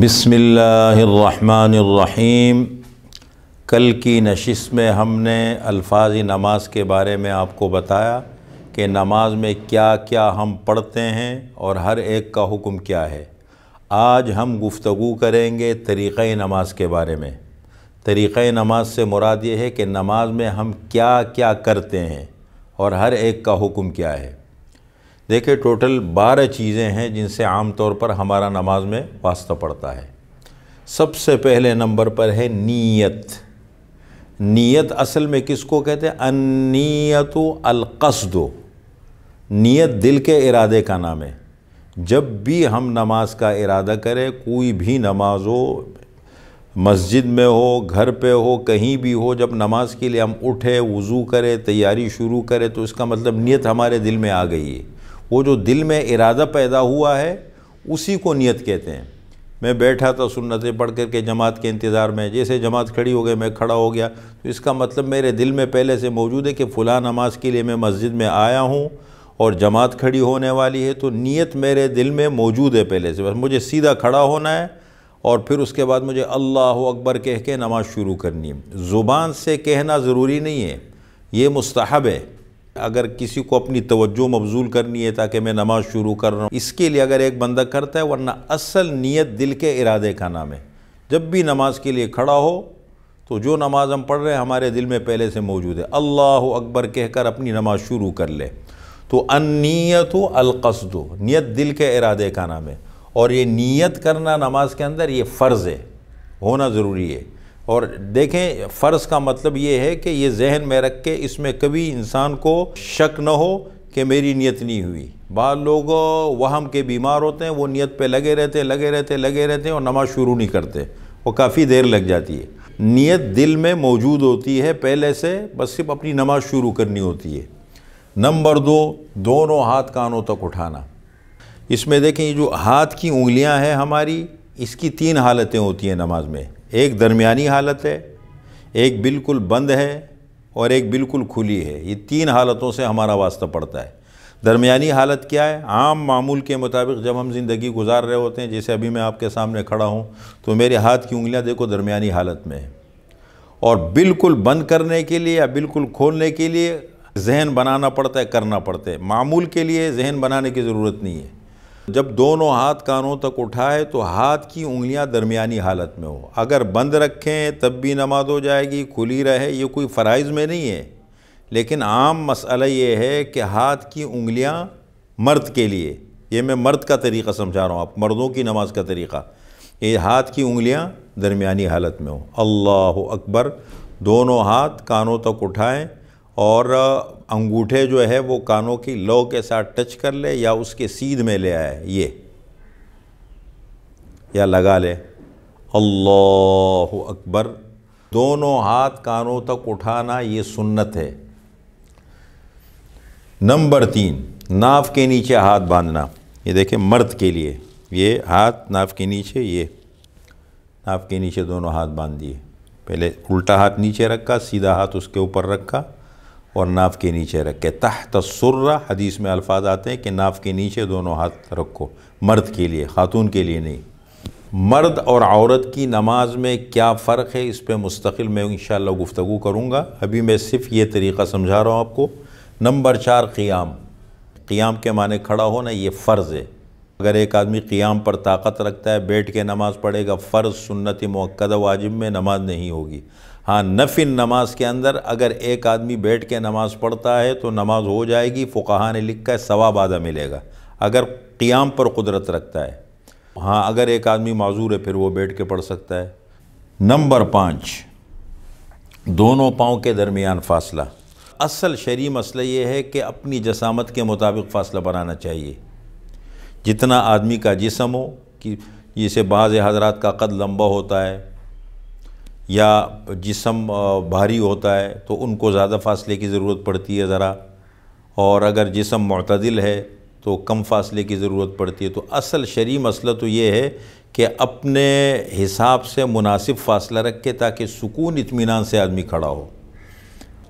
बसमीम कल की नशिश में हमने अल्फाजी नमाज के बारे में आपको बताया कि नमाज में क्या क्या हम पढ़ते हैं और हर एक का हुक्म क्या है आज हम गुफ्तु करेंगे तरीक़ नमाज के बारे में तरीक़ नमाज से मुराद ये है कि नमाज में हम क्या क्या करते हैं और हर एक का हुक्म क्या है देखिए टोटल बारह चीज़ें हैं जिनसे आम तौर पर हमारा नमाज में वास्ता पड़ता है सबसे पहले नंबर पर है नीयत नीयत असल में किसको कहते हैं अनियत अलकसदो नीयत दिल के इरादे का नाम है जब भी हम नमाज का इरादा करें कोई भी नमाज हो मस्जिद में हो घर पे हो कहीं भी हो जब नमाज के लिए हम उठे वज़ू करें तैयारी शुरू करें तो इसका मतलब नीयत हमारे दिल में आ गई है वो जो दिल में इरादा पैदा हुआ है उसी को नियत कहते हैं मैं बैठा था सुन्नतें पढ़ कर के जमात के इंतज़ार में जैसे जमात खड़ी हो गई मैं खड़ा हो गया तो इसका मतलब मेरे दिल में पहले से मौजूद है कि फ़लाँ नमाज के लिए मैं मस्जिद में आया हूँ और जमात खड़ी होने वाली है तो नीयत मेरे दिल में मौजूद है पहले से बस मुझे सीधा खड़ा होना है और फिर उसके बाद मुझे अल्लाह अकबर कह के नमाज़ शुरू करनी है ज़ुबान से कहना ज़रूरी नहीं है ये मुस्तहब है अगर किसी को अपनी तवज्जो मबजूल करनी है ताकि मैं नमाज शुरू कर रहा हूँ इसके लिए अगर एक बंदा करता है वरना असल नीयत दिल के इरादे का नाम है जब भी नमाज के लिए खड़ा हो तो जो नमाज हम पढ़ रहे हैं हमारे दिल में पहले से मौजूद है अल्लाह अकबर कहकर अपनी नमाज शुरू कर ले तो अनियत अलकसद नीयत दिल के इरादे का नाम है और ये नीयत करना नमाज के अंदर ये फ़र्ज़ है होना ज़रूरी है और देखें फ़र्ज़ का मतलब ये है कि ये जहन में रख के इसमें कभी इंसान को शक न हो कि मेरी नियत नहीं हुई बाद लोग वहम के बीमार होते हैं वो नियत पे लगे रहते हैं लगे रहते हैं लगे रहते हैं और नमाज़ शुरू नहीं करते वो काफ़ी देर लग जाती है नियत दिल में मौजूद होती है पहले से बस सिर्फ अपनी नमाज शुरू करनी होती है नंबर दो दोनों हाथ कानों तक उठाना इसमें देखें ये जो हाथ की उंगलियां हैं हमारी इसकी तीन हालतें होती हैं नमाज में एक दरमियानी हालत है एक बिल्कुल बंद है और एक बिल्कुल खुली है ये तीन हालतों से हमारा वास्ता पड़ता है दरमियानी हालत क्या है आम मामूल के मुताबिक जब हम ज़िंदगी गुजार रहे होते हैं जैसे अभी मैं आपके सामने खड़ा हूँ तो मेरे हाथ की उंगलियाँ देखो दरमियानी हालत में है और बिल्कुल बंद करने के लिए या बिल्कुल खोलने के लिए जहन बनाना पड़ता है करना पड़ता है मामूल के लिए जहन बनाने की ज़रूरत नहीं है जब दोनों हाथ कानों तक उठाए तो हाथ की उंगलियां दरमियानी हालत में हो अगर बंद रखें तब भी नमाज हो जाएगी खुली रहे ये कोई फ़राइज़ में नहीं है लेकिन आम मसला ये है कि हाथ की उंगलियां मर्द के लिए ये मैं मर्द का तरीक़ा समझा रहा हूँ आप मर्दों की नमाज का तरीक़ा ये हाथ की उंगलियाँ दरमियानी हालत में हो अल्लाह अकबर दोनों हाथ कानों तक उठाएँ और अंगूठे जो है वो कानों की लौ के साथ टच कर ले या उसके सीध में ले आए ये या लगा ले अल्लाह अकबर दोनों हाथ कानों तक उठाना ये सुन्नत है नंबर तीन नाफ के नीचे हाथ बांधना ये देखें मर्द के लिए ये हाथ नाफ के नीचे ये नाफ के नीचे दोनों हाथ बांध दिए पहले उल्टा हाथ नीचे रखा सीधा हाथ उसके ऊपर रखा और नाव के नीचे रखे तह सुर्रा हदीस में अल्फाज आते हैं कि नाव के नीचे दोनों हाथ रखो मर्द के लिए खातून के लिए नहीं मर्द और औरत की नमाज में क्या फ़र्क है इस पर मुस्तकिल मैं इन गुफ्तु करूँगा अभी मैं सिर्फ ये तरीक़ा समझा रहा हूँ आपको नंबर चार क़ियाम क़ियाम के माने खड़ा होना ये फ़र्ज़ है अगर एक आदमी क़ियाम पर ताकत रखता है बैठ के नमाज़ पढ़ेगा फ़र्ज़ सुन्नत मक्द वाजिब में नमाज नहीं होगी हाँ नफिन नमाज के अंदर अगर एक आदमी बैठ के नमाज पढ़ता है तो नमाज हो जाएगी फ़ुकाहा ने लिखा है सवाब आधा मिलेगा अगर क़ियाम पर कुदरत रखता है हाँ अगर एक आदमी माजूर है फिर वो बैठ के पढ़ सकता है नंबर पाँच दोनों पाँव के दरमियान फासला असल शरी मसला ये है कि अपनी जसामत के मुताबिक फ़ासला बनाना चाहिए जितना आदमी का जिसम हो कि जिसे बाज़ हजरात का कद लंबा होता है या जिसम भारी होता है तो उनको ज़्यादा फासले की ज़रूरत पड़ती है ज़रा और अगर जिसम मतदिल है तो कम फासले की ज़रूरत पड़ती है तो असल शरी मसला तो ये है कि अपने हिसाब से मुनासिब फासला रखे ताकि सुकून इतमान से आदमी खड़ा हो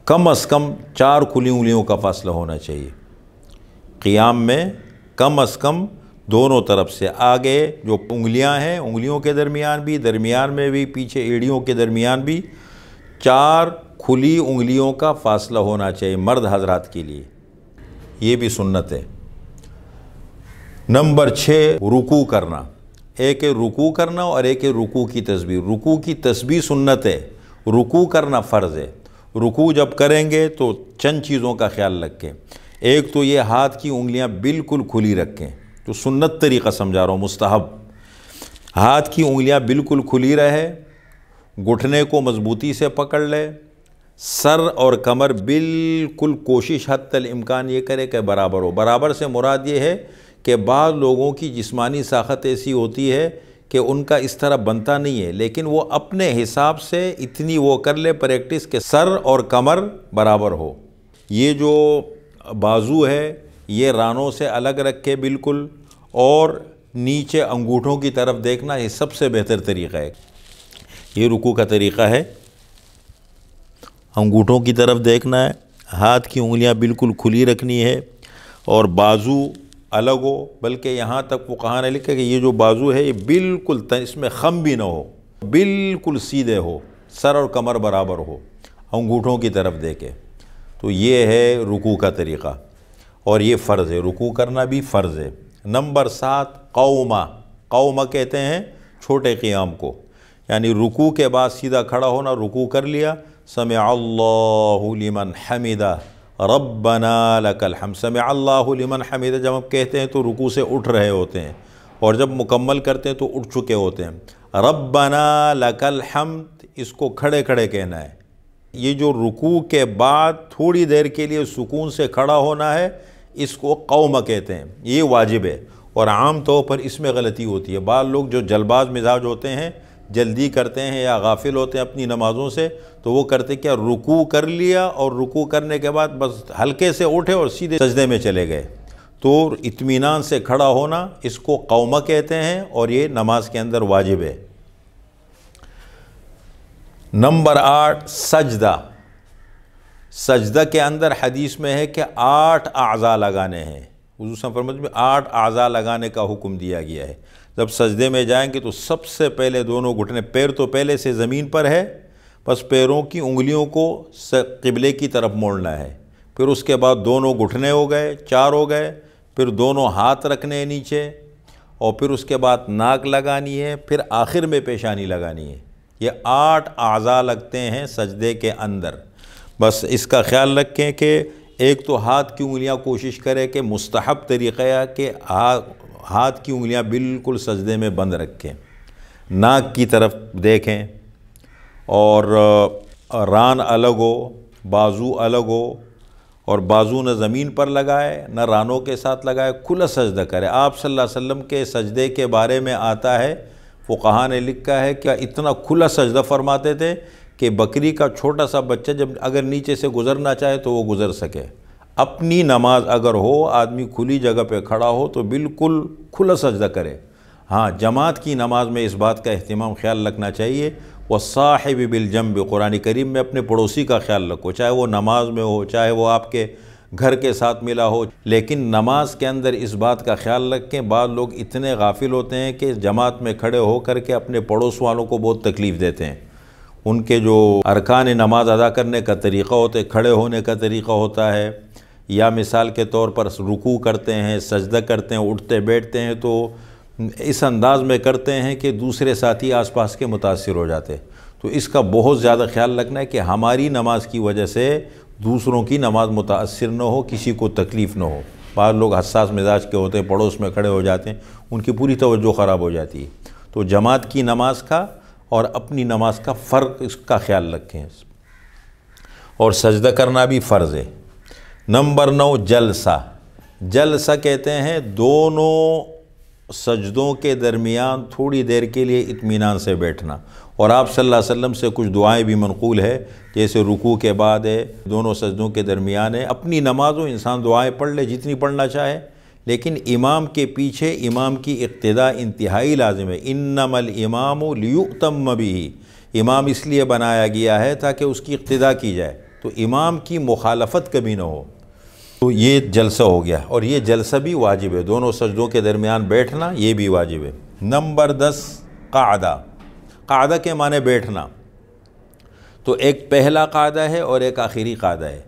कम अज़ कम चार खुली उंगलियों का फासला होना चाहिए क़ियाम में कम अज़ कम दोनों तरफ से आगे जो उंगलियां हैं उंगलियों के दरमियान भी दरमियान में भी पीछे एड़ियों के दरमियान भी चार खुली उंगलियों का फासला होना चाहिए मर्द हजरात के लिए ये भी सुन्नत है नंबर छः रुकू करना एक है रुकू करना और एक है रुकू की तस्वीर रुकू की तस्वीर सुन्नत है रुकू करना फ़र्ज़ है रुकू जब करेंगे तो चंद चीज़ों का ख्याल रखें एक तो ये हाथ की उंगलियां बिल्कुल खुली रखें जो तो सुन्नत तरीक़ा समझा रहा हूँ मुस्तहब हाथ की उंगलियाँ बिल्कुल खुली रहे घुटने को मजबूती से पकड़ ले सर और कमर बिल्कुल कोशिश हद तल इम्कान ये करे कि बराबर हो बराबर से मुराद ये है कि बाद लोगों की जिस्मानी साखत ऐसी होती है कि उनका इस तरह बनता नहीं है लेकिन वो अपने हिसाब से इतनी वो कर ले प्रैक्टिस के सर और कमर बराबर हो ये जो बाजू है ये रानों से अलग रखे बिल्कुल और नीचे अंगूठों की तरफ देखना ये सबसे बेहतर तरीका है ये रुकू का तरीका है अंगूठों की तरफ देखना है हाथ की उंगलियां बिल्कुल खुली रखनी है और बाजू अलग हो बल्कि यहाँ तक वो कहा ना लिखा कि ये जो बाजू है ये बिल्कुल इसमें खम भी ना हो बिल्कुल सीधे हो सर और कमर बराबर हो अंगूठों की तरफ देखे तो ये है रुकू का तरीका और ये फ़र्ज़ है रुकू करना भी फ़र्ज़ है नंबर सात कौमा कौमा कहते हैं छोटे क़ियाम को यानी रुकू के बाद सीधा खड़ा होना रुकू कर लिया समय लिमन हमीदा रब्बना लकल हम समय अल्लामन हमीदा जब हम कहते हैं तो रुकू से उठ रहे होते हैं और जब मुकम्मल करते हैं तो उठ चुके होते हैं रब्बना लकल हम इसको खड़े खड़े कहना है ये जो रुकू के बाद थोड़ी देर के लिए सुकून से खड़ा होना है इसको कौम कहते हैं ये वाजिब है और आम तौर पर इसमें गलती होती है बाल लोग जो जल्दबाज मिजाज होते हैं जल्दी करते हैं या गाफिल होते हैं अपनी नमाज़ों से तो वो करते क्या रुकू कर लिया और रुकू करने के बाद बस हल्के से उठे और सीधे सजदे में चले गए तो इतमान से खड़ा होना इसको कौम कहते हैं और ये नमाज के अंदर वाजिब है नंबर आठ सजदा सजदा के अंदर हदीस में है कि आठ अज़ा लगाने हैं उस समझ में आठ अज़ा लगाने का हुक्म दिया गया है जब सजदे में जाएंगे तो सबसे पहले दोनों घुटने पैर तो पहले से ज़मीन पर है बस पैरों की उंगलियों को किबले की तरफ मोड़ना है फिर उसके बाद दोनों घुटने हो गए चार हो गए फिर दोनों हाथ रखने हैं नीचे और फिर उसके बाद नाक लगानी है फिर आखिर में पेशानी लगानी है ये आठ अज़ा लगते हैं सजदे के अंदर बस इसका ख्याल रखें कि एक तो हाथ की उंगलियां कोशिश करें कि मुस्तहब तरीक़ा है कि हाथ की उंगलियां बिल्कुल सजदे में बंद रखें नाक की तरफ देखें और रान अलग हो बाजू अलग हो और बाजू न ज़मीन पर लगाए न रानों के साथ लगाए खुला सजदा करें आप सल्लल्लाहु अलैहि वसल्लम के सजदे के बारे में आता है वो कहाँ ने लिखा है कि इतना खुला सजदा फरमाते थे कि बकरी का छोटा सा बच्चा जब अगर नीचे से गुज़रना चाहे तो वो गुज़र सके अपनी नमाज अगर हो आदमी खुली जगह पे खड़ा हो तो बिल्कुल खुला सजदा करे हाँ जमात की नमाज में इस बात का अहतमाम ख्याल रखना चाहिए व साहिब बिलजम कुरान करीम में अपने पड़ोसी का ख्याल रखो चाहे वो नमाज में हो चाहे वो आपके घर के साथ मिला हो लेकिन नमाज के अंदर इस बात का ख्याल रखें बाद लोग इतने गाफिल होते हैं कि जमात में खड़े होकर के अपने पड़ोस वालों को बहुत तकलीफ़ देते हैं उनके जो अरकान नमाज अदा करने का तरीक़ा होते खड़े होने का तरीक़ा होता है या मिसाल के तौर पर रुकू करते हैं सजदा करते हैं उठते बैठते हैं तो इस अंदाज में करते हैं कि दूसरे साथी आसपास के मुतासर हो जाते तो इसका बहुत ज़्यादा ख्याल रखना है कि हमारी नमाज की वजह से दूसरों की नमाज मुतासर न हो किसी को तकलीफ़ न हो बाद लोग हसास मिजाज के होते हैं पड़ोस में खड़े हो जाते हैं उनकी पूरी तवज्जो ख़राब हो जाती है तो जमात की नमाज का और अपनी नमाज का फ़र्क इसका ख्याल रखें और सजदा करना भी फ़र्ज़ है नंबर नौ जलसा जलसा कहते हैं दोनों सजदों के दरमियान थोड़ी देर के लिए इत्मीनान से बैठना और आप सल्लल्लाहु अलैहि वसल्लम से कुछ दुआएं भी मनकूल है जैसे रुकू के बाद है दोनों सजदों के दरमियान है अपनी नमाज़ों इंसान दुआएं पढ़ ले जितनी पढ़ना चाहे लेकिन इमाम के पीछे इमाम की इब्तदा इंतहाई लाजिम है इन नमल इमाम लियुतम भी इमाम इसलिए बनाया गया है ताकि उसकी इब्तदा की जाए तो इमाम की मुखालफत कभी ना हो तो ये जलसा हो गया और ये जलसा भी वाजिब है दोनों सजदों के दरमियान बैठना ये भी वाजिब है नंबर दस कादा कादा के माने बैठना तो एक पहला कायदा है और एक आखिरी कायदा है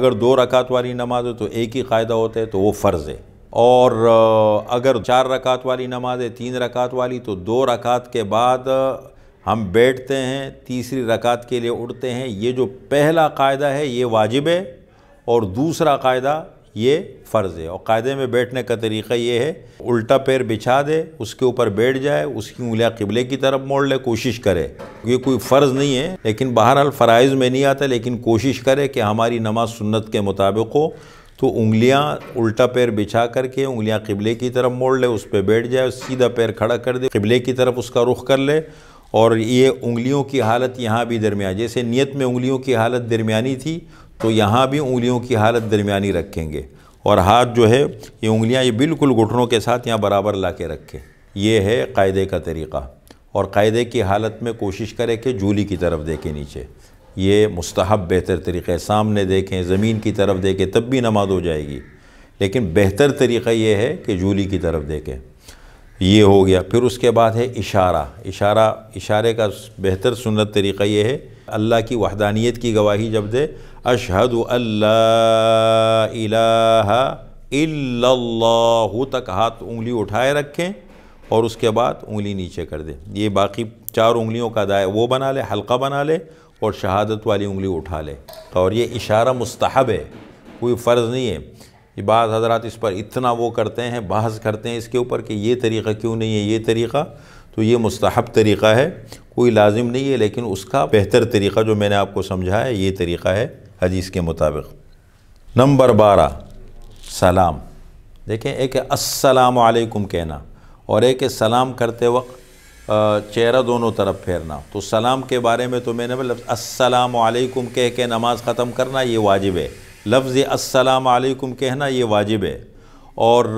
अगर दो रकात वाली नमाज हो तो एक ही कायदा होता है तो वो फ़र्ज़ है और अगर चार रकात वाली नमाज़ है तीन रकात वाली तो दो रकात के बाद हम बैठते हैं तीसरी रकात के लिए उठते हैं ये जो पहला कायदा है ये वाजिब है और दूसरा कायदा ये फ़र्ज़ है और कायदे में बैठने का तरीक़ा ये है उल्टा पैर बिछा दे उसके ऊपर बैठ जाए उसकी उंगलियाँ किबले की तरफ मोड़ ले कोशिश करे ये कोई फ़र्ज़ नहीं है लेकिन बहरहाल फ़राइज़ में नहीं आता लेकिन कोशिश करे कि हमारी नमाज सुन्नत के मुताबिक हो तो उंगलियां उल्टा पैर बिछा करके उंगलियां किबले की तरफ मोड़ ले उस पर बैठ जाए सीधा पैर खड़ा कर दे किबले की तरफ उसका रुख कर ले और ये उंगलियों की हालत यहाँ भी दरमिया जैसे नियत में उंगलियों की हालत दरमियानी थी तो यहाँ भी उंगलियों की हालत दरमियानी रखेंगे और हाथ जो है ये उंगलियाँ ये बिल्कुल घुटनों के साथ यहाँ बराबर ला के रखें ये है कायदे का तरीक़ा और कायदे की हालत में कोशिश करें कि जूली की तरफ देखें नीचे ये मुस्तहब बेहतर तरीक़ा सामने देखें ज़मीन की तरफ देखें तब भी नमाज हो जाएगी लेकिन बेहतर तरीक़ा ये है कि जूली की तरफ देखें ये हो गया फिर उसके बाद है इशारा इशारा इशारे का बेहतर सुनत तरीक़ा ये है अल्लाह की वहदानियत की गवाही जब दे अशहद अल्लाह तक हाथ उंगली उठाए रखें और उसके बाद उंगली नीचे कर दें ये बाकी चार उंगलियों का दाय वो बना ले हल्का बना ले और शहादत वाली उंगली उठा ले तो और ये इशारा मुस्तहब है कोई फ़र्ज़ नहीं है ये बात हजरात इस पर इतना वो करते हैं बहस करते हैं इसके ऊपर कि ये तरीक़ा क्यों नहीं है ये तरीक़ा तो ये मुस्तहब तरीक़ा है कोई लाजिम नहीं है लेकिन उसका बेहतर तरीक़ा जो मैंने आपको समझा है ये तरीक़ा है हदीस के मुताबिक नंबर बारह सलाम देखें एक असलकम कहना और एक सलाम करते वक्त चेहरा दोनों तरफ फेरना तो सलाम के बारे में तो मैंने लफ्ज़ अस्सलाम कह के नमाज़ ख़त्म करना ये वाजिब है लफ्ज़ अस्सलाम कहना ये वाजिब है और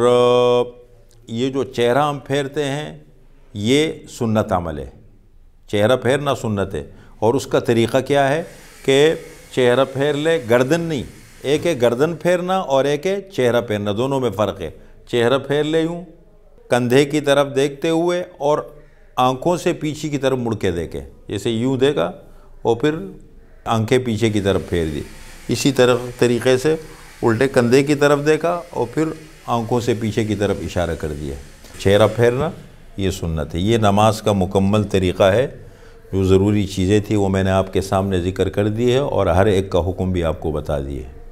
ये जो चेहरा हम फेरते हैं ये सुन्नत अमल है चेहरा फेरना सुन्नत है और उसका तरीक़ा क्या है कि चेहरा फेर ले गर्दन नहीं एक है गर्दन फेरना और एक है चेहरा फेरना दोनों में फ़र्क है चेहरा फेर ले यूँ कंधे की तरफ देखते हुए और आंखों से पीछे की तरफ मुड़ के देखे जैसे यूँ देखा और फिर आंखें पीछे की तरफ फेर दी इसी तरह तरीके से उल्टे कंधे की तरफ देखा और फिर आंखों से पीछे की तरफ इशारा कर दिया चेहरा फेरना ये सुन्नत है ये नमाज का मुकम्मल तरीक़ा है जो ज़रूरी चीज़ें थी वो मैंने आपके सामने ज़िक्र कर दी है और हर एक का हुक्म भी आपको बता दिए